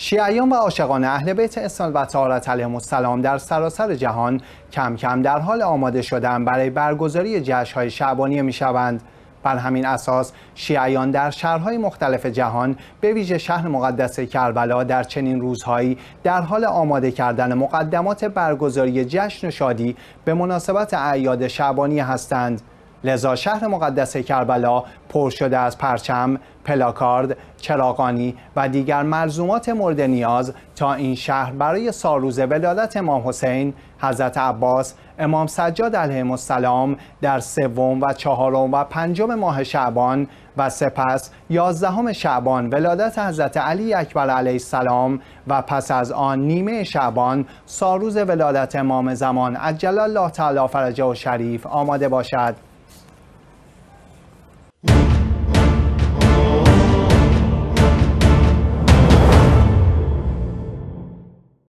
شیعیان و عاشقان اهل بیت اسلام و تارت علیهم السلام در سراسر جهان کم کم در حال آماده شدن برای برگزاری جشنهای شعبانیه میشوند بر همین اساس شیعیان در شهرهای مختلف جهان به ویژه شهر مقدس کربلا در چنین روزهایی در حال آماده کردن مقدمات برگزاری جشن و شادی به مناسبت اعیاد شعبانی هستند لذا شهر مقدس کربلا پر شده از پرچم، پلاکارد، چراغانی و دیگر ملزومات مورد نیاز تا این شهر برای سالروز ولادت امام حسین، حضرت عباس، امام سجاد علیه السلام در سوم و چهارم و پنجم ماه شعبان و سپس یازدهم شعبان ولادت حضرت علی اکبر علیه السلام و پس از آن نیمه شعبان سالروز ولادت امام زمان عجل الله تعالی فرجه و شریف آماده باشد